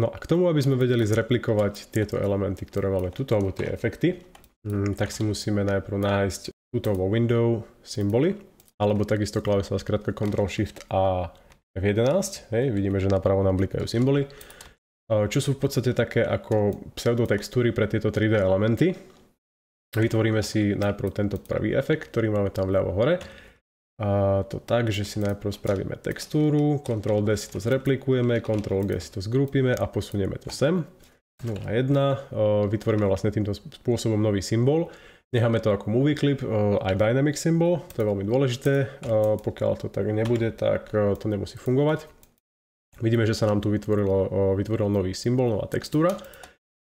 No a k tomu, aby sme vedeli zreplikovať tieto elementy, ktoré máme tuto, alebo tie efekty, mm, tak si musíme najprv nájsť tuto vo window symboly, alebo takisto klávesová skratka Ctrl Shift a F11, hej, vidíme, že napravo nám blikajú symboly, e, čo sú v podstate také ako pseudotextúry pre tieto 3D elementy. Vytvoríme si najprv tento prvý efekt, ktorý máme tam vľavo hore, a to tak, že si najprv spravíme textúru, Ctrl D si to zreplikujeme, Ctrl G si to zgrupíme a posunieme to sem. 0,1, vytvoríme vlastne týmto spôsobom nový symbol. Necháme to ako movie clip, aj dynamic symbol, to je veľmi dôležité. Pokiaľ to tak nebude, tak to nemusí fungovať. Vidíme, že sa nám tu vytvorilo, vytvoril nový symbol, nová textúra,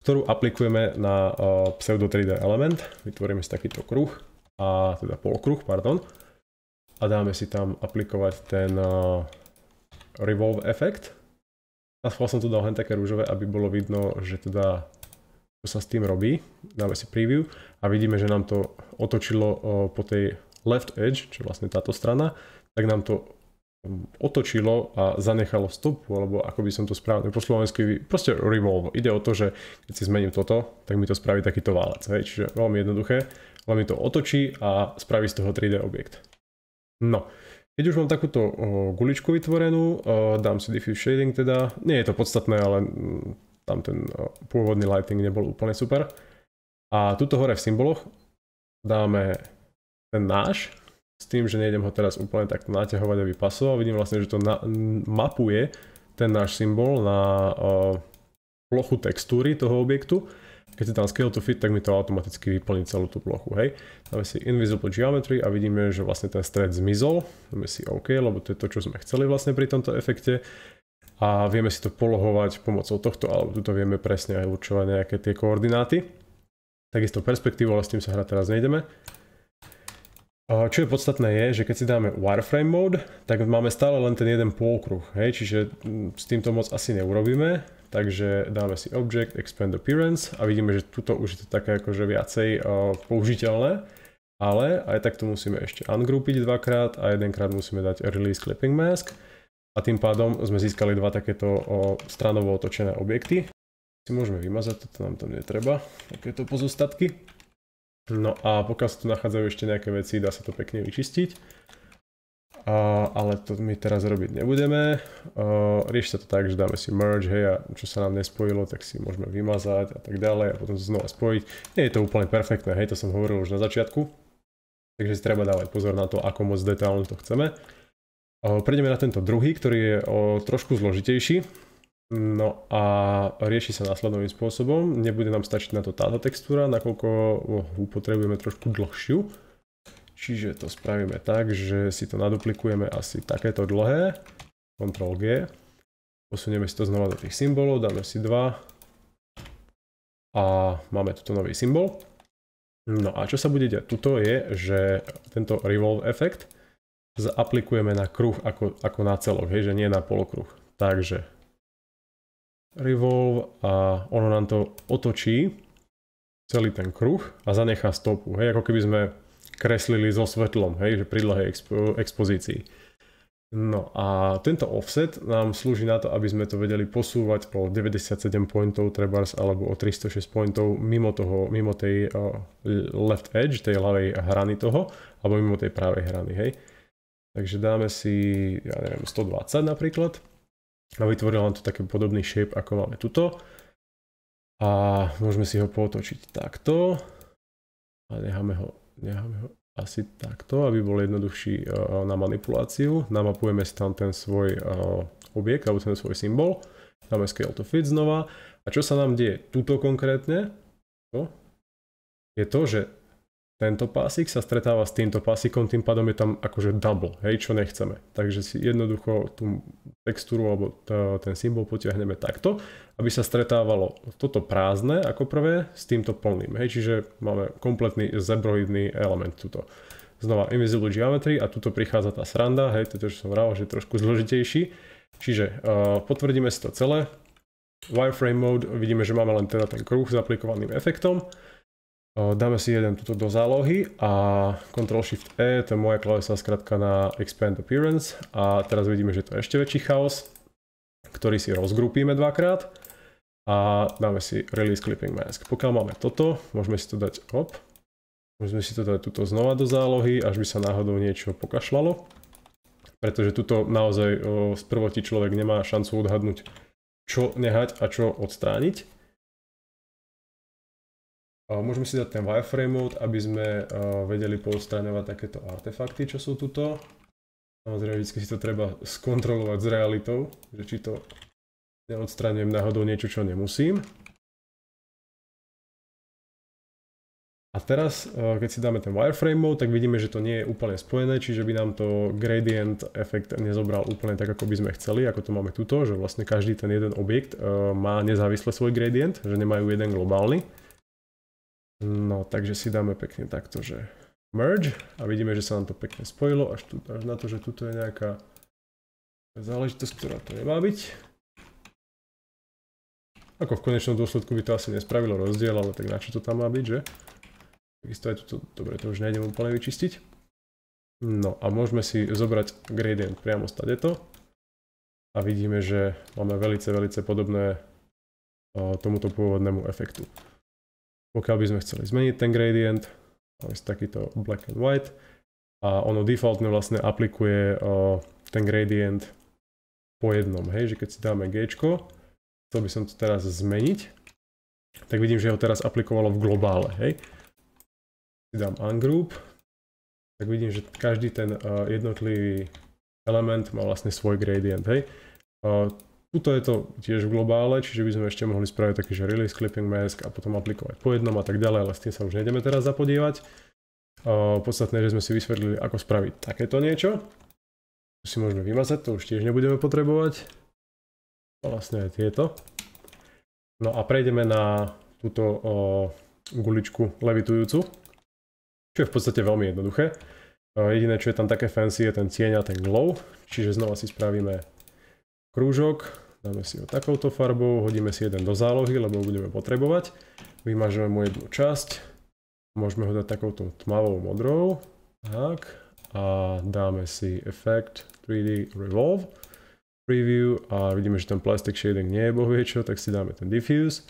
ktorú aplikujeme na pseudo 3D element. Vytvoríme si takýto kruh, a teda polkruh, pardon a dáme si tam aplikovať ten uh, revolve efekt. Na schvál som tu dal len také rúžové, aby bolo vidno, že teda čo sa s tým robí. Dáme si preview a vidíme, že nám to otočilo uh, po tej left edge, čo je vlastne táto strana, tak nám to mm, otočilo a zanechalo stopu, alebo ako by som to správne po slovensky, proste revolve. Ide o to, že keď si zmením toto, tak mi to spraví takýto válec. Hej? Čiže veľmi jednoduché, len mi to otočí a spraví z toho 3D objekt. No, keď už mám takúto guličku vytvorenú, dám si diffuse shading teda, nie je to podstatné, ale mm, tam ten pôvodný lighting nebol úplne super. A tuto hore v symboloch dáme ten náš, s tým, že nejdem ho teraz úplne takto naťahovať, aby pasoval. Vidím vlastne, že to na, mapuje ten náš symbol na uh, plochu textúry toho objektu keď si tam scale to fit, tak mi to automaticky vyplní celú tú plochu, hej. Dáme si invisible geometry a vidíme, že vlastne ten stred zmizol. Dáme si OK, lebo to je to, čo sme chceli vlastne pri tomto efekte. A vieme si to polohovať pomocou tohto, alebo tuto vieme presne aj určovať nejaké tie koordináty. Takisto perspektívou, ale s tým sa hrať teraz nejdeme. Čo je podstatné je, že keď si dáme wireframe mode, tak máme stále len ten jeden polkruh, hej, čiže mm, s týmto moc asi neurobíme, takže dáme si object, expand appearance a vidíme, že tuto už je to také akože viacej uh, použiteľné, ale aj tak to musíme ešte ungroupiť dvakrát a jedenkrát musíme dať release clipping mask a tým pádom sme získali dva takéto uh, stranovo otočené objekty. Si môžeme vymazať, toto nám tam netreba, takéto pozostatky. No a pokiaľ sa tu nachádzajú ešte nejaké veci, dá sa to pekne vyčistiť. ale to my teraz robiť nebudeme. rieš sa to tak, že dáme si merge, hej, a čo sa nám nespojilo, tak si môžeme vymazať a tak ďalej a potom sa znova spojiť. Nie je to úplne perfektné, hej, to som hovoril už na začiatku. Takže si treba dávať pozor na to, ako moc detaľne to chceme. prejdeme na tento druhý, ktorý je trošku zložitejší. No a rieši sa následovým spôsobom. Nebude nám stačiť na to táto textúra, nakoľko oh, potrebujeme trošku dlhšiu. Čiže to spravíme tak, že si to naduplikujeme asi takéto dlhé. Ctrl G. Posunieme si to znova do tých symbolov, dáme si 2. A máme tuto nový symbol. No a čo sa bude diať tuto je, že tento revolve efekt zaaplikujeme na kruh ako, ako na celok, hej, že nie na polokruh. Takže revolve a ono nám to otočí celý ten kruh a zanechá stopu, hej, ako keby sme kreslili so svetlom, hej, že pri dlhej expo- expozícii. No a tento offset nám slúži na to, aby sme to vedeli posúvať o 97 pointov trebárs alebo o 306 pointov mimo, toho, mimo tej uh, left edge, tej ľavej hrany toho, alebo mimo tej pravej hrany, hej. Takže dáme si, ja neviem, 120 napríklad a vytvoril nám to taký podobný shape, ako máme tuto. A môžeme si ho potočiť takto. A necháme ho, necháme ho asi takto, aby bol jednoduchší e, na manipuláciu. Namapujeme si tam ten svoj e, objekt alebo ten svoj symbol. Dáme scale to fit znova. A čo sa nám deje tuto konkrétne, je to, že tento pásik sa stretáva s týmto pásikom, tým pádom je tam akože double, hej, čo nechceme. Takže si jednoducho tú textúru alebo to, ten symbol potiahneme takto, aby sa stretávalo toto prázdne ako prvé s týmto plným, hej, čiže máme kompletný zebroidný element tuto. Znova Invisible Geometry a tuto prichádza tá sranda, hej, toto čo som vral, že je trošku zložitejší. Čiže uh, potvrdíme si to celé. Wireframe mode, vidíme, že máme len teda ten kruh s aplikovaným efektom. Dáme si jeden tuto do zálohy a Ctrl Shift E, to je moja klavesa skratka na Expand Appearance a teraz vidíme, že to je ešte väčší chaos, ktorý si rozgrupíme dvakrát a dáme si Release Clipping Mask. Pokiaľ máme toto, môžeme si to dať, hop, môžeme si to dať tuto znova do zálohy, až by sa náhodou niečo pokašľalo, pretože tuto naozaj z prvoti človek nemá šancu odhadnúť, čo nehať a čo odstániť. Môžeme si dať ten wireframe mode, aby sme vedeli poustraňovať takéto artefakty, čo sú tuto. Samozrejme, vždy si to treba skontrolovať s realitou, že či to neodstraňujem náhodou niečo, čo nemusím. A teraz, keď si dáme ten wireframe mode, tak vidíme, že to nie je úplne spojené, čiže by nám to gradient efekt nezobral úplne tak, ako by sme chceli, ako to máme tuto, že vlastne každý ten jeden objekt má nezávisle svoj gradient, že nemajú jeden globálny. No, takže si dáme pekne takto, že merge a vidíme, že sa nám to pekne spojilo až, tu, až na to, že tuto je nejaká záležitosť, ktorá to nemá byť. Ako v konečnom dôsledku by to asi nespravilo rozdiel, ale tak na čo to tam má byť, že? Takisto aj tuto, dobre, to už nejdem úplne vyčistiť. No a môžeme si zobrať gradient priamo z tadeto. A vidíme, že máme velice, velice podobné tomuto pôvodnému efektu pokiaľ by sme chceli zmeniť ten gradient, máme takýto black and white a ono defaultne vlastne aplikuje ten gradient po jednom, hej, že keď si dáme G, chcel by som to teraz zmeniť, tak vidím, že ho teraz aplikovalo v globále, hej. Si dám ungroup, tak vidím, že každý ten jednotlivý element má vlastne svoj gradient, hej. Tuto no je to tiež v globále, čiže by sme ešte mohli spraviť taký, že release clipping mask a potom aplikovať po jednom a tak ďalej, ale s tým sa už nejdeme teraz zapodievať. Uh, podstatné, že sme si vysvetlili, ako spraviť takéto niečo. Tu si môžeme vymazať, to už tiež nebudeme potrebovať. Vlastne aj tieto. No a prejdeme na túto uh, guličku levitujúcu, čo je v podstate veľmi jednoduché. Uh, jediné, čo je tam také fancy, je ten cieň a ten glow, čiže znova si spravíme krúžok, dáme si ho takouto farbou, hodíme si jeden do zálohy, lebo ho budeme potrebovať. Vymažeme mu jednu časť, môžeme ho dať takouto tmavou modrou, tak, a dáme si efekt 3D Revolve, preview a vidíme, že ten plastic shading nie je bohviečo, tak si dáme ten diffuse.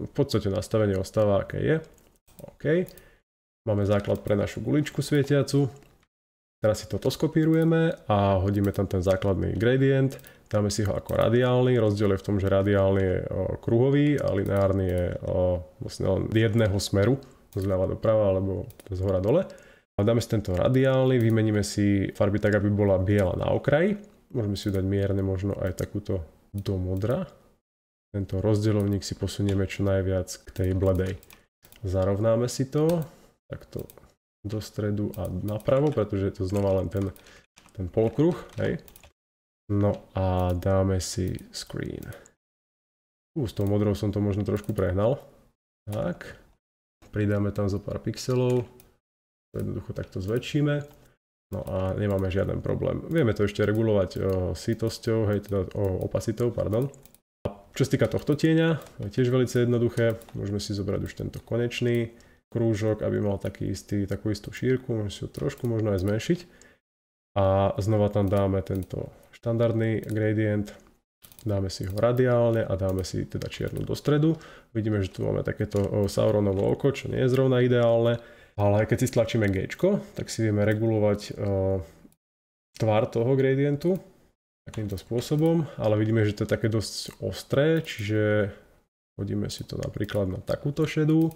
V podstate nastavenie ostáva aké je. OK. Máme základ pre našu guličku svietiacu. Teraz si toto skopírujeme a hodíme tam ten základný gradient, dáme si ho ako radiálny, rozdiel je v tom, že radiálny je kruhový a lineárny je vlastne len jedného smeru, zľava doprava alebo z hora dole. A dáme si tento radiálny, vymeníme si farby tak, aby bola biela na okraji. Môžeme si ju dať mierne možno aj takúto do modra. Tento rozdielovník si posunieme čo najviac k tej bledej. Zarovnáme si to, takto do stredu a napravo, pretože je to znova len ten, ten polkruh, hej. No a dáme si screen. Ú, s tou modrou som to možno trošku prehnal. Tak, pridáme tam zo pár pixelov, jednoducho takto zväčšíme. No a nemáme žiaden problém. Vieme to ešte regulovať o, eh, sitosťou, hej, teda o, opacitou, pardon. A čo sa týka tohto tieňa, je tiež veľmi jednoduché. Môžeme si zobrať už tento konečný krúžok, aby mal taký istý, takú istú šírku, môžeme si ju trošku možno aj zmenšiť. A znova tam dáme tento štandardný gradient, dáme si ho radiálne a dáme si teda čiernu do stredu. Vidíme, že tu máme takéto Sauronovo oko, čo nie je zrovna ideálne, ale keď si stlačíme G, tak si vieme regulovať tvar toho gradientu takýmto spôsobom, ale vidíme, že to je také dosť ostré, čiže hodíme si to napríklad na takúto šedú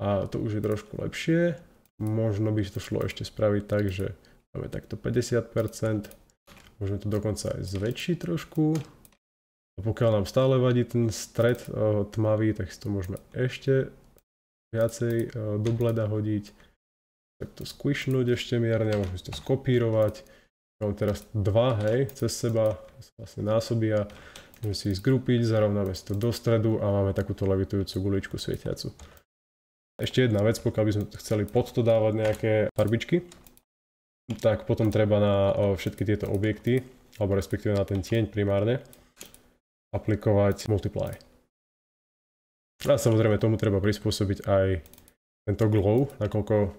a to už je trošku lepšie. Možno by to šlo ešte spraviť tak, že máme takto 50%, môžeme to dokonca aj zväčšiť trošku. A pokiaľ nám stále vadí ten stred e, tmavý, tak si to môžeme ešte viacej e, do bleda hodiť. Tak to squishnúť ešte mierne, môžeme si to skopírovať. Mám teraz dva, hej, cez seba, vlastne násobia. Môžeme si ich zgrupiť, zarovnáme si to do stredu a máme takúto levitujúcu guličku svietiacu. Ešte jedna vec, pokiaľ by sme chceli pod to dávať nejaké farbičky, tak potom treba na všetky tieto objekty, alebo respektíve na ten tieň primárne, aplikovať multiply. A samozrejme tomu treba prispôsobiť aj tento glow, nakoľko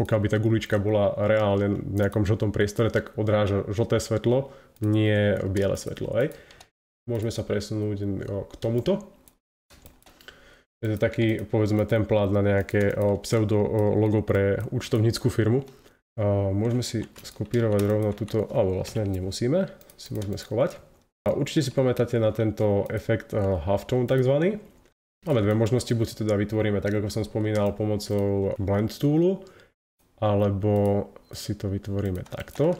pokiaľ by tá gulička bola reálne v nejakom žltom priestore, tak odráža žlté svetlo, nie biele svetlo. Hej. Môžeme sa presunúť no, k tomuto. Je to taký, povedzme, templát na nejaké eh, pseudo eh, logo pre účtovníckú firmu. Môžeme si skopírovať rovno túto, alebo vlastne nemusíme, si môžeme schovať. A určite si pamätáte na tento efekt eh, halftone takzvaný. Máme dve možnosti, buď si teda vytvoríme tak, ako som spomínal, pomocou blend toolu, alebo si to vytvoríme takto,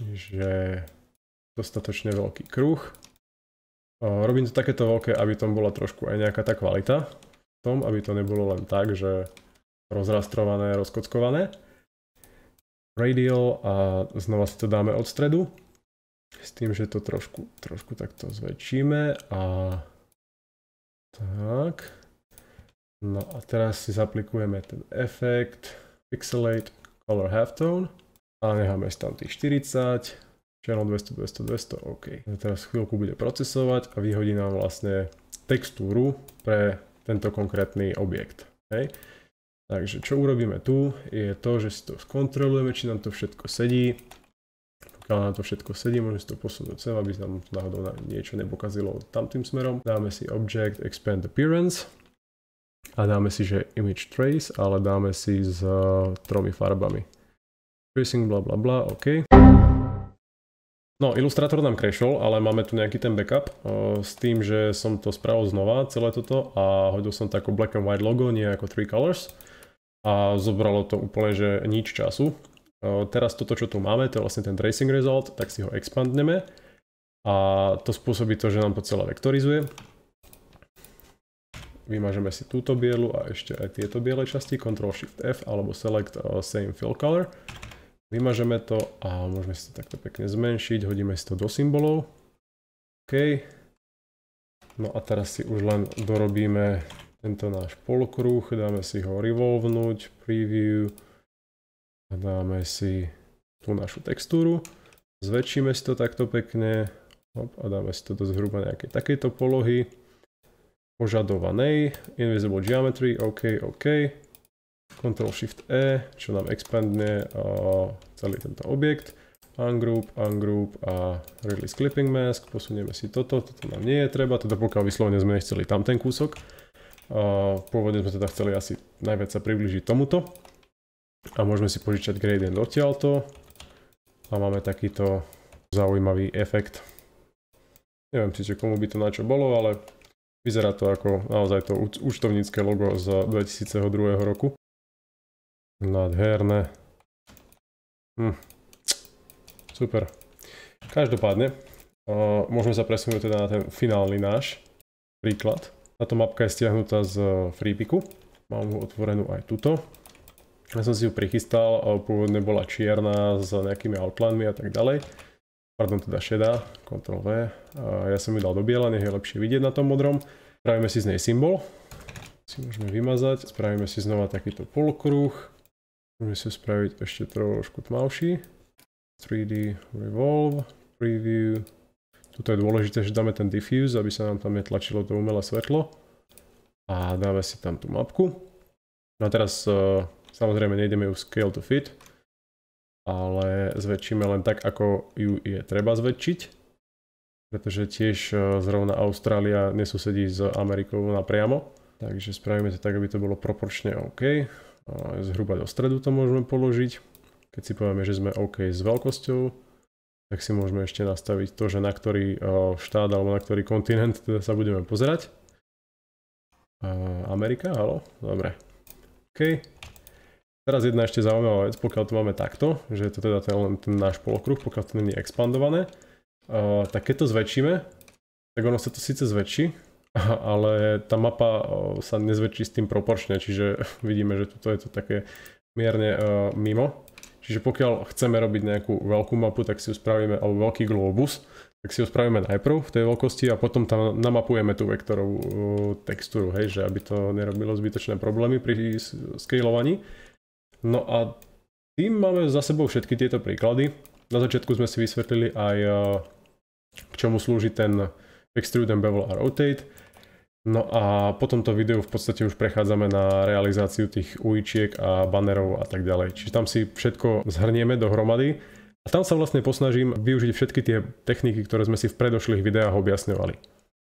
že dostatočne veľký kruh Robím to takéto veľké, aby tam bola trošku aj nejaká tá kvalita v tom, aby to nebolo len tak, že rozrastrované, rozkockované. Radial a znova si to dáme od stredu s tým, že to trošku, trošku takto zväčšíme a tak. No a teraz si zaplikujeme ten efekt Pixelate Color Halftone a necháme si tam tých 40 Channel 200, 200, 200, OK. Teraz chvíľku bude procesovať a vyhodí nám vlastne textúru pre tento konkrétny objekt. Okay. Takže čo urobíme tu je to, že si to skontrolujeme, či nám to všetko sedí. Pokiaľ nám to všetko sedí, môžeme si to posunúť sem, aby nám náhodou niečo nepokazilo tamtým smerom. Dáme si Object Expand Appearance a dáme si, že Image Trace, ale dáme si s tromi farbami. Tracing bla bla bla, OK. No, ilustrátor nám crashol, ale máme tu nejaký ten backup eh, s tým, že som to spravil znova, celé toto a hodil som to ako black and white logo, nie ako 3 colors a zobralo to úplne, že nič času. Eh, teraz toto, čo tu máme, to je vlastne ten tracing result, tak si ho expandneme a to spôsobí to, že nám to celé vektorizuje. Vymažeme si túto bielu a ešte aj tieto biele časti, Ctrl Shift F alebo Select eh, Same Fill Color. Vymažeme to a môžeme si to takto pekne zmenšiť, hodíme si to do symbolov. OK. No a teraz si už len dorobíme tento náš polkruh, dáme si ho revolvnúť, preview a dáme si tú našu textúru. Zväčšíme si to takto pekne hop, a dáme si to do zhruba nejakej takejto polohy. Požadovanej, invisible geometry, OK, OK. Ctrl-Shift-E, čo nám expandne celý tento objekt. Ungroup, ungroup a release clipping mask, posunieme si toto, toto nám nie je treba, teda pokiaľ vyslovene sme nechceli tam ten kúsok. Pôvodne sme teda chceli asi najviac sa približiť tomuto. A môžeme si požičať gradient odtiaľto. A máme takýto zaujímavý efekt. Neviem si, komu by to na čo bolo, ale vyzerá to ako naozaj to účtovnícke logo z 2002 roku. Nádherné. Hm. Super. Každopádne, uh, môžeme sa presunúť teda na ten finálny náš príklad. Táto mapka je stiahnutá z e, FreePiku. Mám ju otvorenú aj tuto. Ja som si ju prichystal, pôvodne bola čierna s nejakými outlinemi a tak ďalej. Pardon, teda šedá, Ctrl V. Ja som ju dal do biela, nech je lepšie vidieť na tom modrom. Spravíme si z nej symbol. Si môžeme vymazať. Spravíme si znova takýto polkruh. Môžeme si spraviť ešte trošku tmavší. 3D Revolve, Preview. Tuto je dôležité, že dáme ten diffuse, aby sa nám tam netlačilo to umelé svetlo. A dáme si tam tú mapku. No a teraz e, samozrejme nejdeme ju scale to fit, ale zväčšíme len tak, ako ju je treba zväčšiť. Pretože tiež e, zrovna Austrália nesusedí s Amerikou napriamo. Takže spravíme to tak, aby to bolo proporčne OK. Eh, zhruba do stredu to môžeme položiť. Keď si povieme, že sme OK s veľkosťou, tak si môžeme ešte nastaviť to, že na ktorý eh, štát alebo na ktorý kontinent teda sa budeme pozerať. Eh, Amerika, halo? Dobre. OK. Teraz jedna ešte zaujímavá vec, pokiaľ to máme takto, že je to teda ten, len ten náš polokruh, pokiaľ to není expandované, tak keď to zväčšíme, tak ono sa to síce zväčší, ale tá mapa sa nezväčší s tým proporčne, čiže vidíme, že toto je to také mierne mimo. Čiže pokiaľ chceme robiť nejakú veľkú mapu, tak si ju spravíme, alebo veľký globus, tak si ju spravíme najprv v tej veľkosti a potom tam namapujeme tú vektorovú textúru, hej, že aby to nerobilo zbytočné problémy pri scalovaní. No a tým máme za sebou všetky tieto príklady. Na začiatku sme si vysvetlili aj k čomu slúži ten Extrude and Bevel a Rotate. No a po tomto videu v podstate už prechádzame na realizáciu tých uličiek a banerov a tak ďalej. Čiže tam si všetko zhrnieme dohromady a tam sa vlastne posnažím využiť všetky tie techniky, ktoré sme si v predošlých videách objasňovali.